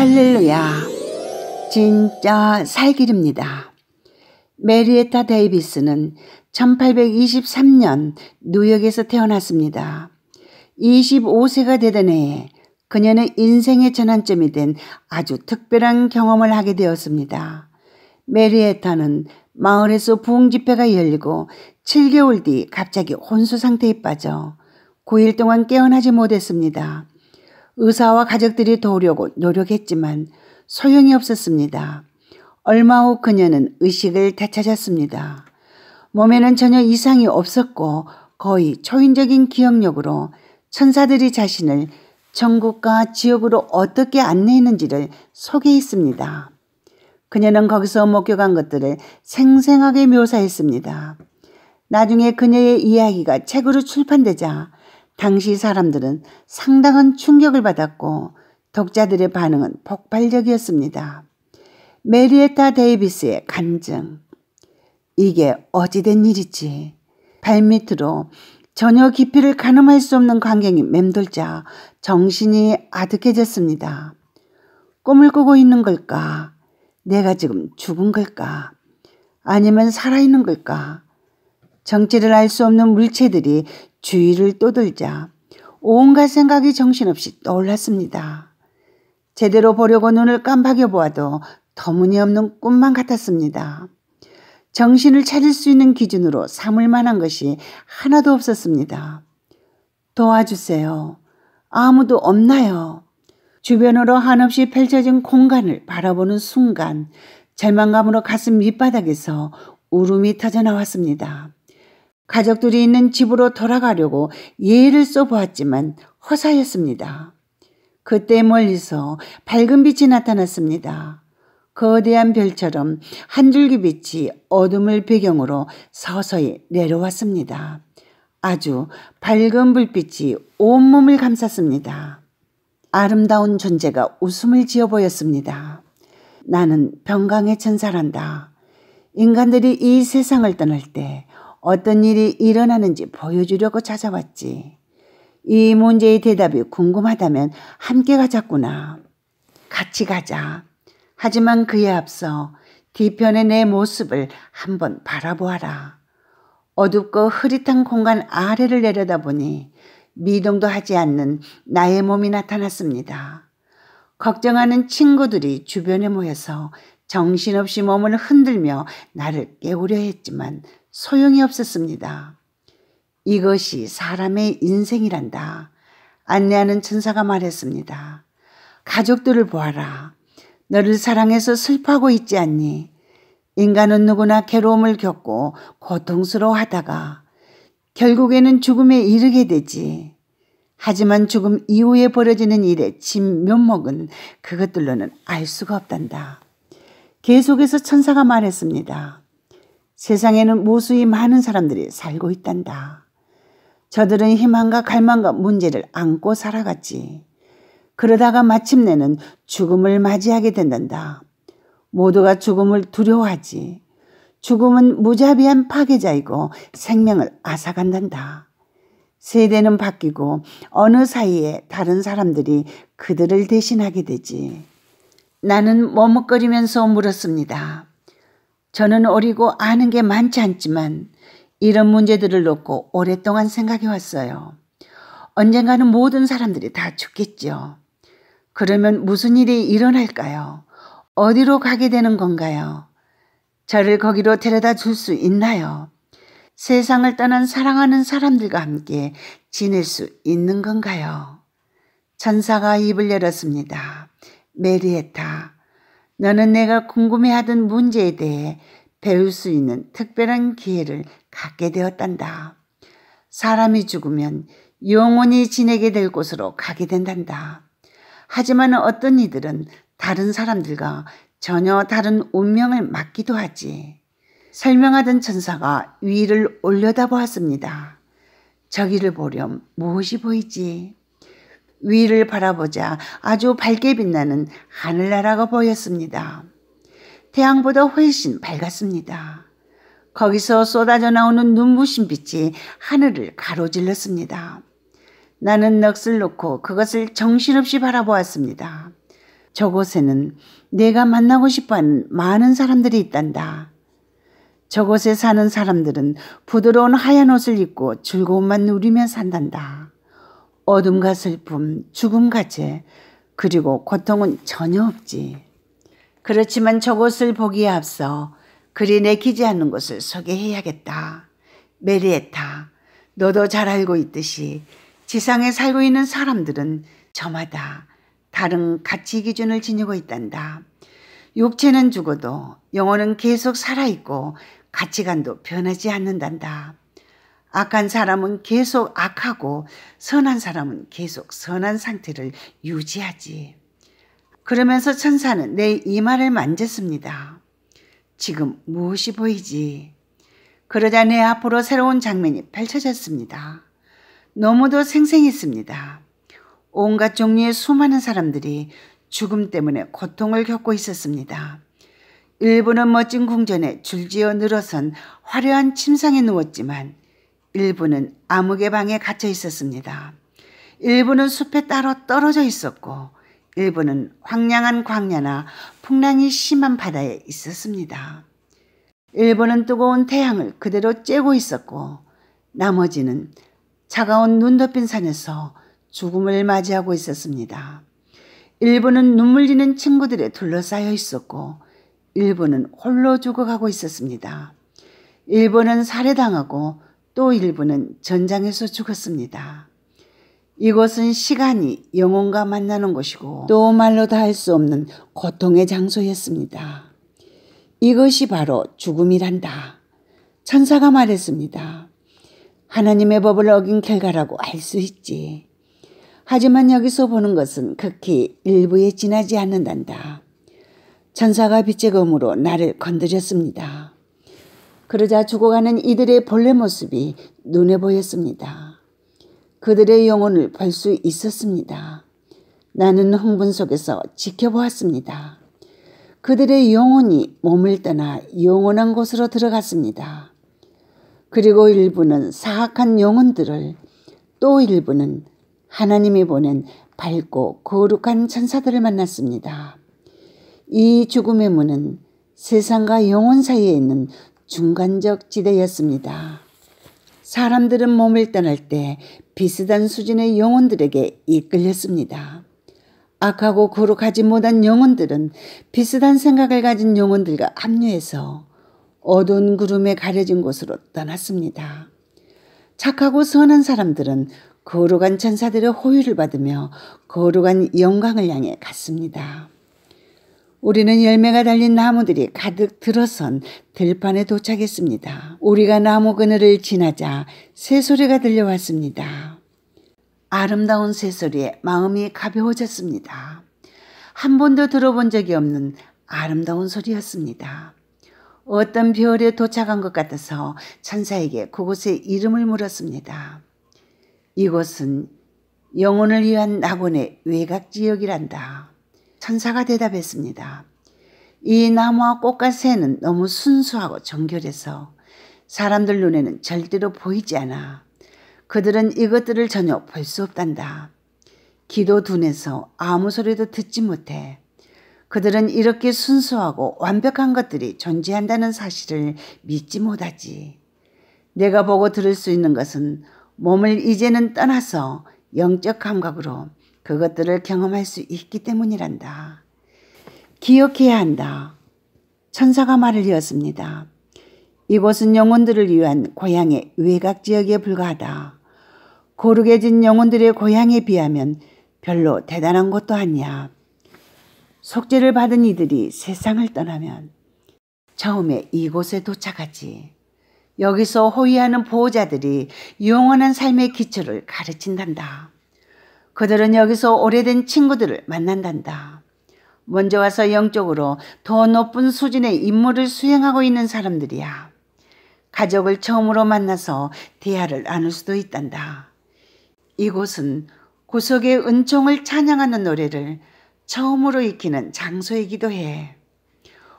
할렐루야. 진짜 살길입니다. 메리에타 데이비스는 1823년 뉴욕에서 태어났습니다. 25세가 되던 해에 그녀는 인생의 전환점이 된 아주 특별한 경험을 하게 되었습니다. 메리에타는 마을에서 부흥집회가 열리고 7개월 뒤 갑자기 혼수 상태에 빠져 9일 동안 깨어나지 못했습니다. 의사와 가족들이 도우려고 노력했지만 소용이 없었습니다. 얼마 후 그녀는 의식을 되찾았습니다. 몸에는 전혀 이상이 없었고 거의 초인적인 기억력으로 천사들이 자신을 천국과 지옥으로 어떻게 안내했는지를 소개했습니다. 그녀는 거기서 목격한 것들을 생생하게 묘사했습니다. 나중에 그녀의 이야기가 책으로 출판되자 당시 사람들은 상당한 충격을 받았고 독자들의 반응은 폭발적이었습니다. 메리에타 데이비스의 간증. 이게 어찌된 일이지? 발밑으로 전혀 깊이를 가늠할 수 없는 광경이 맴돌자 정신이 아득해졌습니다. 꿈을 꾸고 있는 걸까? 내가 지금 죽은 걸까? 아니면 살아있는 걸까? 정체를 알 수 없는 물체들이 주위를 떠돌자 온갖 생각이 정신없이 떠올랐습니다. 제대로 보려고 눈을 깜박여 보아도 터무니없는 꿈만 같았습니다. 정신을 차릴 수 있는 기준으로 삼을 만한 것이 하나도 없었습니다. 도와주세요. 아무도 없나요? 주변으로 한없이 펼쳐진 공간을 바라보는 순간 절망감으로 가슴 밑바닥에서 울음이 터져나왔습니다. 가족들이 있는 집으로 돌아가려고 예를 의 써보았지만 허사였습니다. 그때 멀리서 밝은 빛이 나타났습니다. 거대한 별처럼 한 줄기 빛이 어둠을 배경으로 서서히 내려왔습니다. 아주 밝은 불빛이 온몸을 감쌌습니다. 아름다운 존재가 웃음을 지어 보였습니다. 나는 병강의 천사란다. 인간들이 이 세상을 떠날 때 어떤 일이 일어나는지 보여주려고 찾아왔지. 이 문제의 대답이 궁금하다면 함께 가자꾸나. 같이 가자. 하지만 그에 앞서 뒤편의 내 모습을 한번 바라보아라. 어둡고 흐릿한 공간 아래를 내려다보니 미동도 하지 않는 나의 몸이 나타났습니다. 걱정하는 친구들이 주변에 모여서 정신없이 몸을 흔들며 나를 깨우려 했지만 소용이 없었습니다. 이것이 사람의 인생이란다. 안내하는 천사가 말했습니다. 가족들을 보아라. 너를 사랑해서 슬퍼하고 있지 않니? 인간은 누구나 괴로움을 겪고 고통스러워 하다가 결국에는 죽음에 이르게 되지. 하지만 죽음 이후에 벌어지는 일의 진면목은 그것들로는 알 수가 없단다. 계속해서 천사가 말했습니다. 세상에는 무수히 많은 사람들이 살고 있단다. 저들은 희망과 갈망과 문제를 안고 살아갔지. 그러다가 마침내는 죽음을 맞이하게 된단다. 모두가 죽음을 두려워하지. 죽음은 무자비한 파괴자이고 생명을 앗아간단다. 세대는 바뀌고 어느 사이에 다른 사람들이 그들을 대신하게 되지. 나는 머뭇거리면서 물었습니다. 저는 어리고 아는 게 많지 않지만 이런 문제들을 놓고 오랫동안 생각해 왔어요. 언젠가는 모든 사람들이 다죽겠죠 그러면 무슨 일이 일어날까요? 어디로 가게 되는 건가요? 저를 거기로 데려다 줄 수 있나요? 세상을 떠난 사랑하는 사람들과 함께 지낼 수 있는 건가요? 천사가 입을 열었습니다. 메리에타. 너는 내가 궁금해하던 문제에 대해 배울 수 있는 특별한 기회를 갖게 되었단다. 사람이 죽으면 영원히 지내게 될 곳으로 가게 된단다. 하지만 어떤 이들은 다른 사람들과 전혀 다른 운명을 맞기도 하지. 설명하던 천사가 위를 올려다보았습니다. 저기를 보렴 무엇이 보이지? 위를 바라보자 아주 밝게 빛나는 하늘나라가 보였습니다. 태양보다 훨씬 밝았습니다. 거기서 쏟아져 나오는 눈부신 빛이 하늘을 가로질렀습니다. 나는 넋을 놓고 그것을 정신없이 바라보았습니다. 저곳에는 내가 만나고 싶어하는 많은 사람들이 있단다. 저곳에 사는 사람들은 부드러운 하얀 옷을 입고 즐거움만 누리며 산단다. 어둠과 슬픔, 죽음과 죄, 그리고 고통은 전혀 없지. 그렇지만 저것을 보기에 앞서 그리 내키지 않는 것을 소개해야겠다. 메리에타, 너도 잘 알고 있듯이 지상에 살고 있는 사람들은 저마다 다른 가치 기준을 지니고 있단다. 육체는 죽어도 영혼은 계속 살아있고 가치관도 변하지 않는단다. 악한 사람은 계속 악하고 선한 사람은 계속 선한 상태를 유지하지. 그러면서 천사는 내 이마를 만졌습니다. 지금 무엇이 보이지? 그러자 내 앞으로 새로운 장면이 펼쳐졌습니다. 너무도 생생했습니다. 온갖 종류의 수많은 사람들이 죽음 때문에 고통을 겪고 있었습니다. 일부는 멋진 궁전에 줄지어 늘어선 화려한 침상에 누웠지만 일부는 암흑의 방에 갇혀 있었습니다. 일부는 숲에 따로 떨어져 있었고 일부는 황량한 광야나 풍랑이 심한 바다에 있었습니다. 일부는 뜨거운 태양을 그대로 쬐고 있었고 나머지는 차가운 눈 덮인 산에서 죽음을 맞이하고 있었습니다. 일부는 눈물 지는 친구들에 둘러싸여 있었고 일부는 홀로 죽어가고 있었습니다. 일부는 살해당하고 또 일부는 전장에서 죽었습니다. 이곳은 시간이 영혼과 만나는 곳이고 또 말로 다 할 수 없는 고통의 장소였습니다. 이것이 바로 죽음이란다. 천사가 말했습니다. 하나님의 법을 어긴 결과라고 할 수 있지. 하지만 여기서 보는 것은 극히 일부에 지나지 않는단다. 천사가 빛의 검으로 나를 건드렸습니다. 그러자 죽어가는 이들의 본래 모습이 눈에 보였습니다. 그들의 영혼을 볼 수 있었습니다. 나는 흥분 속에서 지켜보았습니다. 그들의 영혼이 몸을 떠나 영원한 곳으로 들어갔습니다. 그리고 일부는 사악한 영혼들을 또 일부는 하나님이 보낸 밝고 거룩한 천사들을 만났습니다. 이 죽음의 문은 세상과 영혼 사이에 있는 중간적 지대였습니다. 사람들은 몸을 떠날 때 비슷한 수준의 영혼들에게 이끌렸습니다. 악하고 거룩하지 못한 영혼들은 비슷한 생각을 가진 영혼들과 합류해서 어두운 구름에 가려진 곳으로 떠났습니다. 착하고 선한 사람들은 거룩한 천사들의 호유를 받으며 거룩한 영광을 향해 갔습니다. 우리는 열매가 달린 나무들이 가득 들어선 들판에 도착했습니다. 우리가 나무 그늘을 지나자 새소리가 들려왔습니다. 아름다운 새소리에 마음이 가벼워졌습니다. 한 번도 들어본 적이 없는 아름다운 소리였습니다. 어떤 별에 도착한 것 같아서 천사에게 그곳의 이름을 물었습니다. 이곳은 영혼을 위한 낙원의 외곽 지역이란다. 천사가 대답했습니다. 이 나무와 꽃가새는 너무 순수하고 정결해서 사람들 눈에는 절대로 보이지 않아. 그들은 이것들을 전혀 볼 수 없단다. 기도 둔해서 아무 소리도 듣지 못해. 그들은 이렇게 순수하고 완벽한 것들이 존재한다는 사실을 믿지 못하지. 내가 보고 들을 수 있는 것은 몸을 이제는 떠나서 영적 감각으로 그것들을 경험할 수 있기 때문이란다. 기억해야 한다. 천사가 말을 이었습니다. 이곳은 영혼들을 위한 고향의 외곽 지역에 불과하다. 고르게진 영혼들의 고향에 비하면 별로 대단한 것도 아니야. 속죄를 받은 이들이 세상을 떠나면 처음에 이곳에 도착하지. 여기서 호위하는 보호자들이 영원한 삶의 기초를 가르친단다. 그들은 여기서 오래된 친구들을 만난단다. 먼저 와서 영적으로 더 높은 수준의 임무를 수행하고 있는 사람들이야. 가족을 처음으로 만나서 대화를 나눌 수도 있단다. 이곳은 구속의 은총을 찬양하는 노래를 처음으로 익히는 장소이기도 해.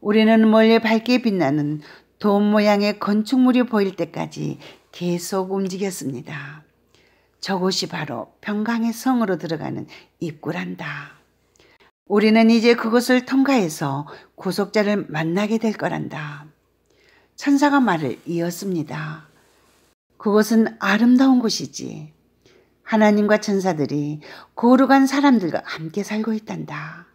우리는 멀리 밝게 빛나는 돔 모양의 건축물이 보일 때까지 계속 움직였습니다. 저곳이 바로 평강의 성으로 들어가는 입구란다. 우리는 이제 그곳을 통과해서 구속자를 만나게 될 거란다. 천사가 말을 이었습니다. 그곳은 아름다운 곳이지. 하나님과 천사들이 고루간 사람들과 함께 살고 있단다.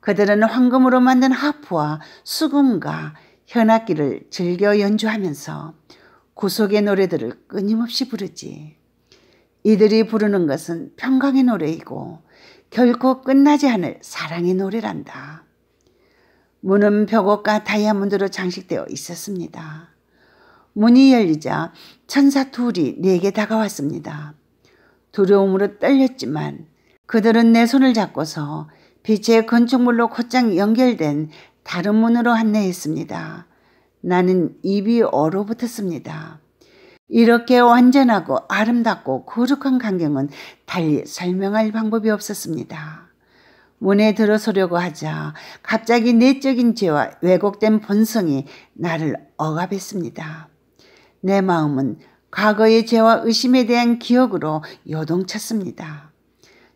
그들은 황금으로 만든 하프와 수금과 현악기를 즐겨 연주하면서 구속의 노래들을 끊임없이 부르지. 이들이 부르는 것은 평강의 노래이고 결코 끝나지 않을 사랑의 노래란다. 문은 벽옥과 다이아몬드로 장식되어 있었습니다. 문이 열리자 천사 둘이 내게 다가왔습니다. 두려움으로 떨렸지만 그들은 내 손을 잡고서 빛의 건축물로 곧장 연결된 다른 문으로 안내했습니다. 나는 입이 얼어붙었습니다. 이렇게 완전하고 아름답고 거룩한 광경은 달리 설명할 방법이 없었습니다. 문에 들어서려고 하자 갑자기 내적인 죄와 왜곡된 본성이 나를 억압했습니다. 내 마음은 과거의 죄와 의심에 대한 기억으로 요동쳤습니다.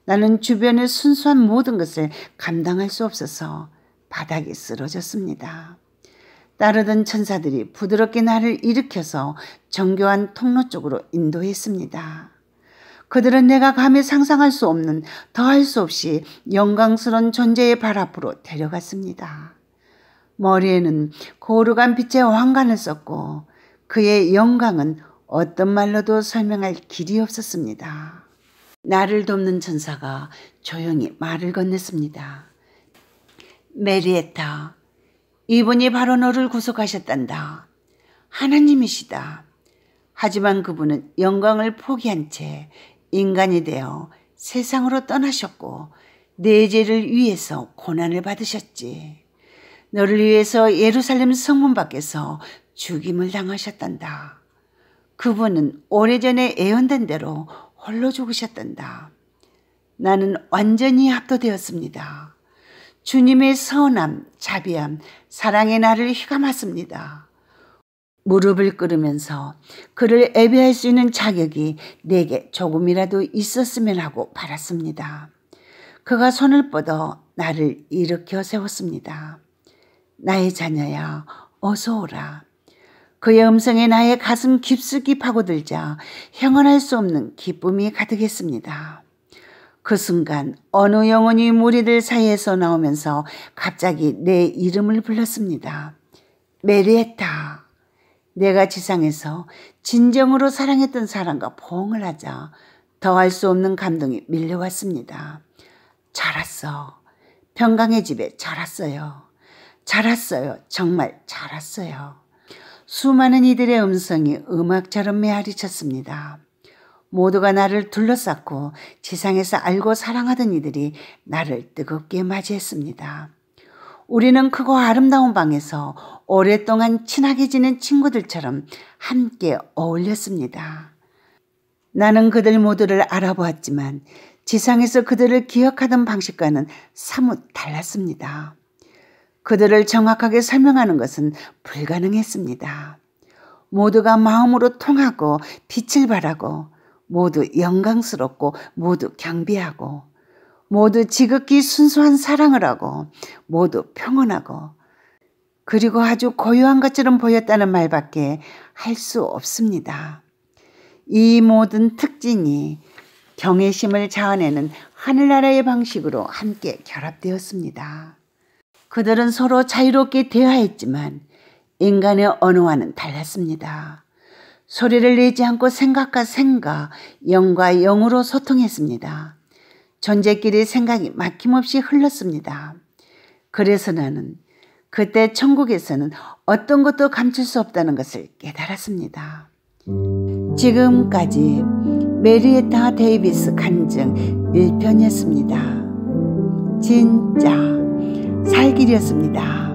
나는 주변의 순수한 모든 것을 감당할 수 없어서 바닥에 쓰러졌습니다. 따르던 천사들이 부드럽게 나를 일으켜서 정교한 통로 쪽으로 인도했습니다. 그들은 내가 감히 상상할 수 없는 더할 수 없이 영광스러운 존재의 발 앞으로 데려갔습니다. 머리에는 고루간 빛의 왕관을 썼고 그의 영광은 어떤 말로도 설명할 길이 없었습니다. 나를 돕는 천사가 조용히 말을 건넸습니다. 메리에타, 이분이 바로 너를 구속하셨단다. 하나님이시다. 하지만 그분은 영광을 포기한 채 인간이 되어 세상으로 떠나셨고 내 죄를 위해서 고난을 받으셨지. 너를 위해서 예루살렘 성문 밖에서 죽임을 당하셨단다. 그분은 오래전에 애언된 대로 홀로 죽으셨단다. 나는 완전히 합도되었습니다. 주님의 선함, 자비함, 사랑의 나를 휘감았습니다. 무릎을 꿇으면서 그를 애배할수 있는 자격이 내게 조금이라도 있었으면 하고 바랐습니다. 그가 손을 뻗어 나를 일으켜 세웠습니다. 나의 자녀야, 어서 오라. 그의 음성에 나의 가슴 깊숙이 파고들자 형언할 수 없는 기쁨이 가득했습니다. 그 순간 어느 영혼이 무리들 사이에서 나오면서 갑자기 내 이름을 불렀습니다. 메리에타. 내가 지상에서 진정으로 사랑했던 사람과 포옹을 하자 더할 수 없는 감동이 밀려왔습니다. 잘 왔어. 평강의 집에 잘 왔어요. 잘 왔어요. 정말 잘 왔어요. 수많은 이들의 음성이 음악처럼 메아리쳤습니다. 모두가 나를 둘러쌌고 지상에서 알고 사랑하던 이들이 나를 뜨겁게 맞이했습니다. 우리는 크고 아름다운 방에서 오랫동안 친하게 지낸 친구들처럼 함께 어울렸습니다. 나는 그들 모두를 알아보았지만 지상에서 그들을 기억하던 방식과는 사뭇 달랐습니다. 그들을 정확하게 설명하는 것은 불가능했습니다. 모두가 마음으로 통하고 빛을 바라고 모두 영광스럽고 모두 경비하고 모두 지극히 순수한 사랑을 하고 모두 평온하고 그리고 아주 고요한 것처럼 보였다는 말밖에 할 수 없습니다. 이 모든 특징이 경외심을 자아내는 하늘나라의 방식으로 함께 결합되었습니다. 그들은 서로 자유롭게 대화했지만 인간의 언어와는 달랐습니다. 소리를 내지 않고 생각과 생각, 영과 영으로 소통했습니다. 존재끼리 생각이 막힘없이 흘렀습니다. 그래서 나는 그때 천국에서는 어떤 것도 감출 수 없다는 것을 깨달았습니다. 지금까지 메리에타 데이비스 간증 1편이었습니다. 진짜 살길이었습니다.